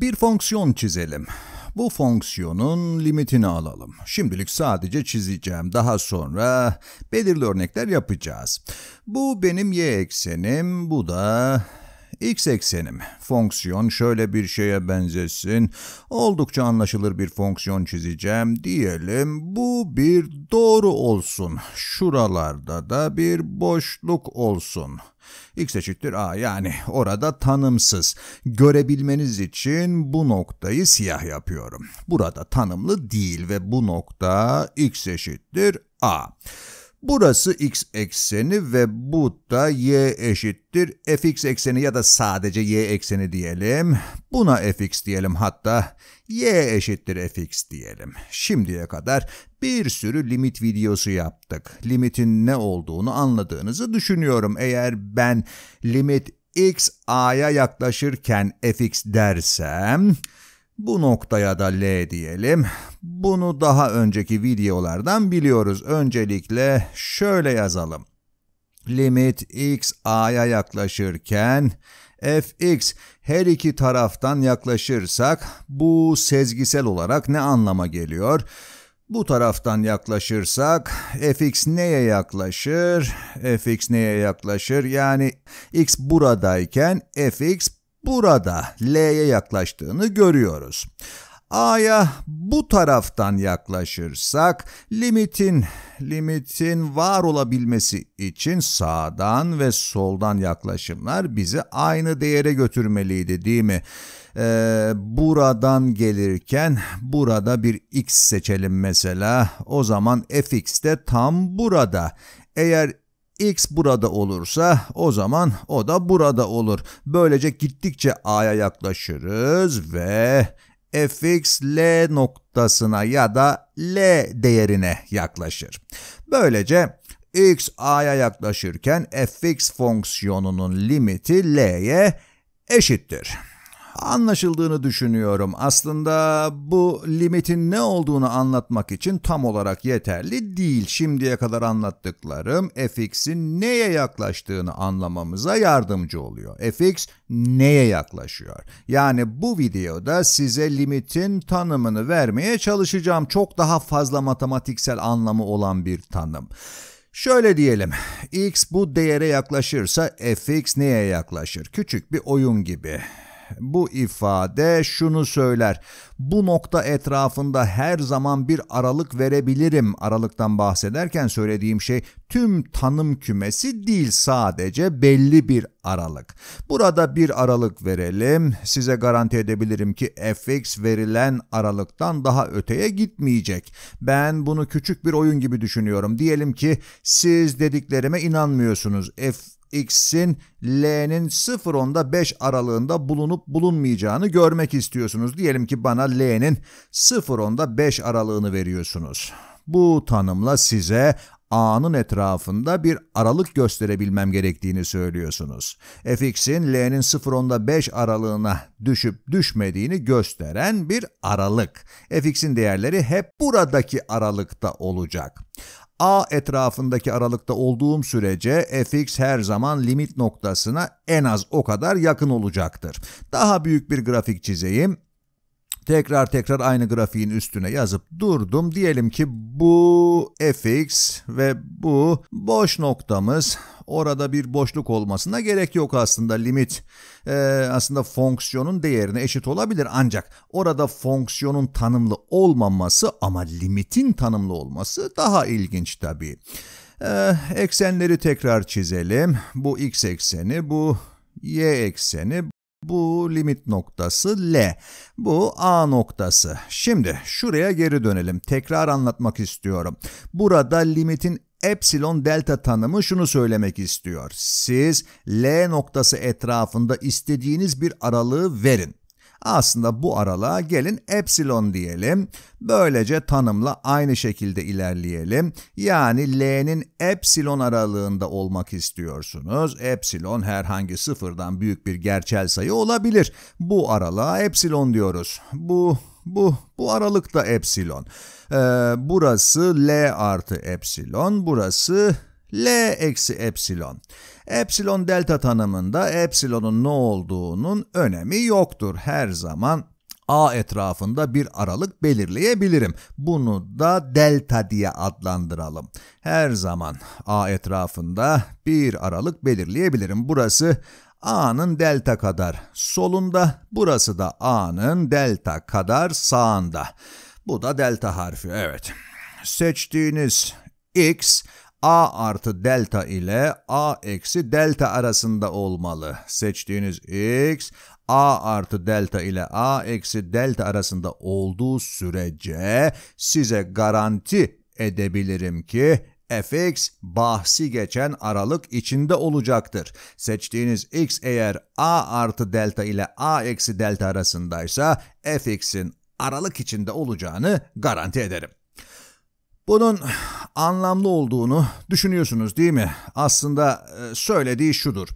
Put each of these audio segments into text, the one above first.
Bir fonksiyon çizelim. Bu fonksiyonun limitini alalım. Şimdilik sadece çizeceğim. Daha sonra belirli örnekler yapacağız. Bu benim y eksenim, bu da X eksenim. Fonksiyon şöyle bir şeye benzesin. Oldukça anlaşılır bir fonksiyon çizeceğim. Diyelim bu bir doğru olsun. Şuralarda da bir boşluk olsun. X eşittir A yani orada tanımsız. Görebilmeniz için bu noktayı siyah yapıyorum. Burada tanımlı değil ve bu nokta X eşittir A. Burası x ekseni ve bu da y eşittir. fx ekseni ya da sadece y ekseni diyelim. Buna fx diyelim hatta y eşittir fx diyelim. Şimdiye kadar bir sürü limit videosu yaptık. Limitin ne olduğunu anladığınızı düşünüyorum. Eğer ben limit x a'ya yaklaşırken fx dersem bu noktaya da L diyelim. Bunu daha önceki videolardan biliyoruz. Öncelikle şöyle yazalım. Limit x a'ya yaklaşırken fx her iki taraftan yaklaşırsak bu sezgisel olarak ne anlama geliyor? Bu taraftan yaklaşırsak fx neye yaklaşır? fx neye yaklaşır? Yani x buradayken fx burada L'ye yaklaştığını görüyoruz. A'ya bu taraftan yaklaşırsak limitin limitin var olabilmesi için sağdan ve soldan yaklaşımlar bizi aynı değere götürmeliydi değil mi? Ee, buradan gelirken burada bir x seçelim mesela. O zaman fx de tam burada. Eğer X burada olursa o zaman o da burada olur. Böylece gittikçe A'ya yaklaşırız ve fx L noktasına ya da L değerine yaklaşır. Böylece x a'ya yaklaşırken fx fonksiyonunun limiti L'ye eşittir. Anlaşıldığını düşünüyorum. Aslında bu limitin ne olduğunu anlatmak için tam olarak yeterli değil. Şimdiye kadar anlattıklarım fx'in neye yaklaştığını anlamamıza yardımcı oluyor. fx neye yaklaşıyor? Yani bu videoda size limitin tanımını vermeye çalışacağım. Çok daha fazla matematiksel anlamı olan bir tanım. Şöyle diyelim, x bu değere yaklaşırsa fx neye yaklaşır? Küçük bir oyun gibi. Bu ifade şunu söyler. Bu nokta etrafında her zaman bir aralık verebilirim. Aralıktan bahsederken söylediğim şey tüm tanım kümesi değil sadece belli bir aralık. Burada bir aralık verelim. Size garanti edebilirim ki fx verilen aralıktan daha öteye gitmeyecek. Ben bunu küçük bir oyun gibi düşünüyorum. Diyelim ki siz dediklerime inanmıyorsunuz. F x'in l'nin 0 onda 5 aralığında bulunup bulunmayacağını görmek istiyorsunuz. Diyelim ki bana l'nin 0 onda 5 aralığını veriyorsunuz. Bu tanımla size A'nın etrafında bir aralık gösterebilmem gerektiğini söylüyorsunuz. fx'in l'nin 0 onda 5 aralığına düşüp düşmediğini gösteren bir aralık. fx'in değerleri hep buradaki aralıkta olacak. A etrafındaki aralıkta olduğum sürece fx her zaman limit noktasına en az o kadar yakın olacaktır. Daha büyük bir grafik çizeyim tekrar tekrar aynı grafiğin üstüne yazıp durdum. Diyelim ki bu fx ve bu boş noktamız orada bir boşluk olmasına gerek yok aslında limit e, aslında fonksiyonun değerine eşit olabilir ancak orada fonksiyonun tanımlı olmaması ama limitin tanımlı olması daha ilginç tabii. E, eksenleri tekrar çizelim. Bu x ekseni, bu y ekseni, bu limit noktası L. Bu A noktası. Şimdi şuraya geri dönelim. Tekrar anlatmak istiyorum. Burada limitin epsilon delta tanımı şunu söylemek istiyor. Siz L noktası etrafında istediğiniz bir aralığı verin. Aslında bu aralığa gelin epsilon diyelim. Böylece tanımla aynı şekilde ilerleyelim. Yani L'nin epsilon aralığında olmak istiyorsunuz. Epsilon herhangi sıfırdan büyük bir gerçel sayı olabilir. Bu aralığa epsilon diyoruz. Bu bu, bu aralık da epsilon. Ee, burası L artı epsilon, burası L eksi epsilon. Epsilon delta tanımında epsilonun ne olduğunun önemi yoktur. Her zaman A etrafında bir aralık belirleyebilirim. Bunu da delta diye adlandıralım. Her zaman A etrafında bir aralık belirleyebilirim. Burası A'nın delta kadar solunda, burası da A'nın delta kadar sağında. Bu da delta harfi, evet. Seçtiğiniz X a artı delta ile a eksi delta arasında olmalı. Seçtiğiniz x a artı delta ile a eksi delta arasında olduğu sürece size garanti edebilirim ki fx bahsi geçen aralık içinde olacaktır. Seçtiğiniz x eğer a artı delta ile a eksi delta arasındaysa fx'in aralık içinde olacağını garanti ederim. Bunun anlamlı olduğunu düşünüyorsunuz değil mi? Aslında e, söylediği şudur.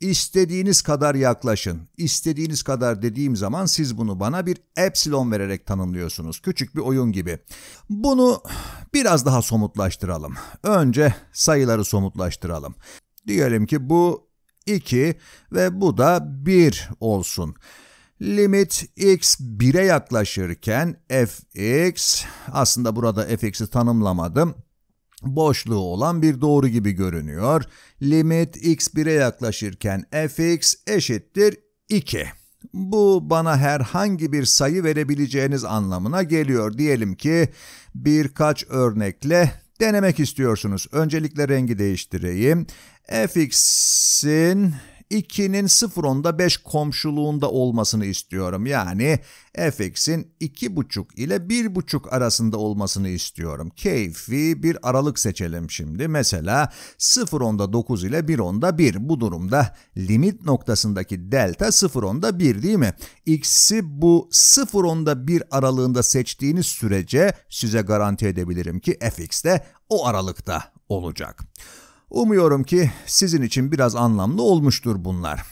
İstediğiniz kadar yaklaşın. İstediğiniz kadar dediğim zaman siz bunu bana bir epsilon vererek tanımlıyorsunuz. Küçük bir oyun gibi. Bunu biraz daha somutlaştıralım. Önce sayıları somutlaştıralım. Diyelim ki bu 2 ve bu da 1 olsun. Limit x 1'e yaklaşırken fx aslında burada fx'i tanımlamadım boşluğu olan bir doğru gibi görünüyor. Limit x1'e yaklaşırken fx eşittir 2. Bu bana herhangi bir sayı verebileceğiniz anlamına geliyor. Diyelim ki birkaç örnekle denemek istiyorsunuz. Öncelikle rengi değiştireyim. fx'in 2'nin 0.10'da 5 komşuluğunda olmasını istiyorum. Yani fx'in 2.5 ile 1.5 arasında olmasını istiyorum. Keyfi bir aralık seçelim şimdi. Mesela 0.10'da 9 ile 1.10'da 1. Bu durumda limit noktasındaki delta 0.10'da 1 değil mi? X'i bu 0.10'da 1 aralığında seçtiğiniz sürece size garanti edebilirim ki fx de o aralıkta olacak. Umuyorum ki sizin için biraz anlamlı olmuştur bunlar.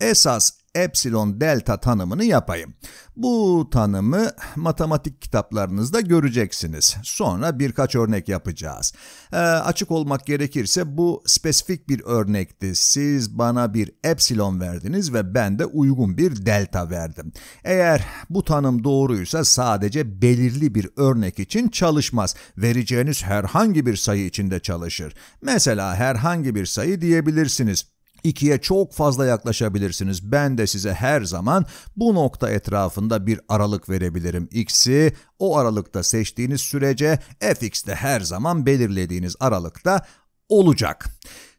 Esas epsilon delta tanımını yapayım. Bu tanımı matematik kitaplarınızda göreceksiniz. Sonra birkaç örnek yapacağız. E, açık olmak gerekirse bu spesifik bir örnekti. Siz bana bir epsilon verdiniz ve ben de uygun bir delta verdim. Eğer bu tanım doğruysa sadece belirli bir örnek için çalışmaz. Vereceğiniz herhangi bir sayı içinde çalışır. Mesela herhangi bir sayı diyebilirsiniz. 2'ye çok fazla yaklaşabilirsiniz. Ben de size her zaman bu nokta etrafında bir aralık verebilirim. X'i o aralıkta seçtiğiniz sürece f(x) de her zaman belirlediğiniz aralıkta olacak.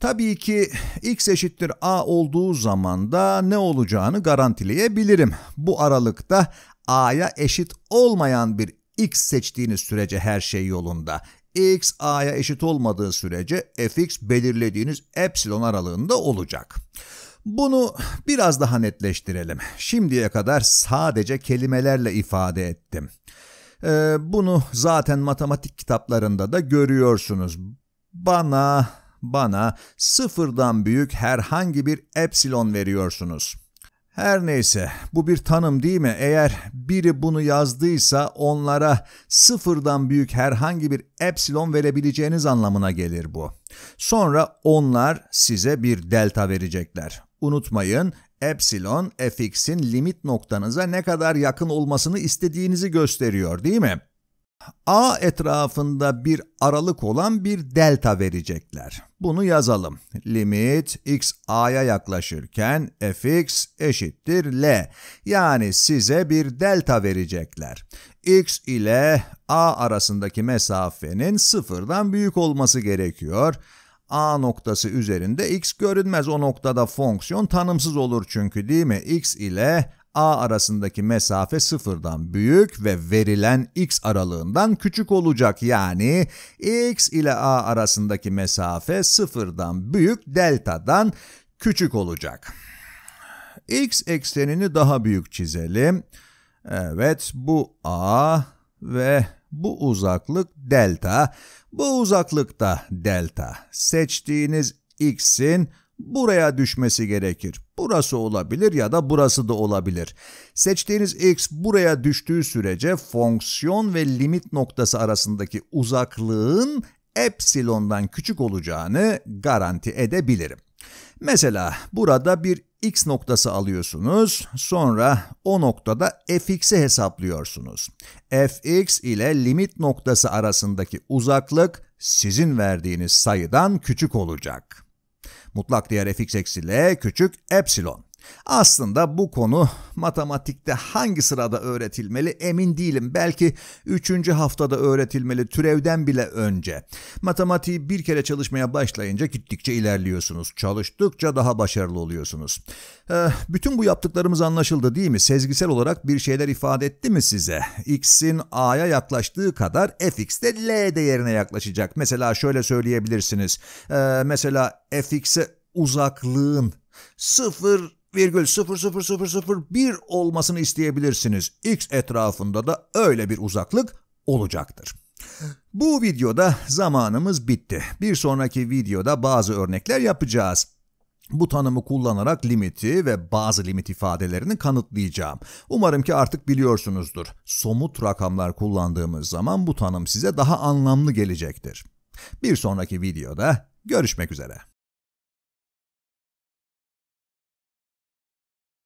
Tabii ki x eşittir a olduğu zaman da ne olacağını garantileyebilirim. Bu aralıkta a'ya eşit olmayan bir x seçtiğiniz sürece her şey yolunda x a'ya eşit olmadığı sürece fx belirlediğiniz epsilon aralığında olacak. Bunu biraz daha netleştirelim. Şimdiye kadar sadece kelimelerle ifade ettim. Ee, bunu zaten matematik kitaplarında da görüyorsunuz. Bana, bana sıfırdan büyük herhangi bir epsilon veriyorsunuz. Her neyse bu bir tanım değil mi? Eğer biri bunu yazdıysa onlara sıfırdan büyük herhangi bir epsilon verebileceğiniz anlamına gelir bu. Sonra onlar size bir delta verecekler. Unutmayın epsilon fx'in limit noktanıza ne kadar yakın olmasını istediğinizi gösteriyor değil mi? A etrafında bir aralık olan bir delta verecekler. Bunu yazalım. Limit x a'ya yaklaşırken fx eşittir l. Yani size bir delta verecekler. x ile a arasındaki mesafenin sıfırdan büyük olması gerekiyor. A noktası üzerinde x görünmez o noktada fonksiyon tanımsız olur çünkü değil mi? x ile A arasındaki mesafe sıfırdan büyük ve verilen x aralığından küçük olacak. Yani x ile A arasındaki mesafe sıfırdan büyük delta'dan küçük olacak. X eksenini daha büyük çizelim. Evet bu A ve bu uzaklık delta. Bu uzaklık da delta. Seçtiğiniz x'in buraya düşmesi gerekir. Burası olabilir ya da burası da olabilir. Seçtiğiniz x buraya düştüğü sürece fonksiyon ve limit noktası arasındaki uzaklığın epsilondan küçük olacağını garanti edebilirim. Mesela burada bir x noktası alıyorsunuz, sonra o noktada fx'i hesaplıyorsunuz. fx ile limit noktası arasındaki uzaklık sizin verdiğiniz sayıdan küçük olacak. Mutlak değer fx eksi L küçük epsilon. Aslında bu konu matematikte hangi sırada öğretilmeli emin değilim. Belki 3. haftada öğretilmeli türevden bile önce. Matematiği bir kere çalışmaya başlayınca gittikçe ilerliyorsunuz. Çalıştıkça daha başarılı oluyorsunuz. Ee, bütün bu yaptıklarımız anlaşıldı değil mi? Sezgisel olarak bir şeyler ifade etti mi size? X'in A'ya yaklaştığı kadar fx de L değerine yaklaşacak. Mesela şöyle söyleyebilirsiniz. Ee, mesela fx'e uzaklığın sıfır Virgül 0,0001 olmasını isteyebilirsiniz. X etrafında da öyle bir uzaklık olacaktır. Bu videoda zamanımız bitti. Bir sonraki videoda bazı örnekler yapacağız. Bu tanımı kullanarak limiti ve bazı limit ifadelerini kanıtlayacağım. Umarım ki artık biliyorsunuzdur. Somut rakamlar kullandığımız zaman bu tanım size daha anlamlı gelecektir. Bir sonraki videoda görüşmek üzere.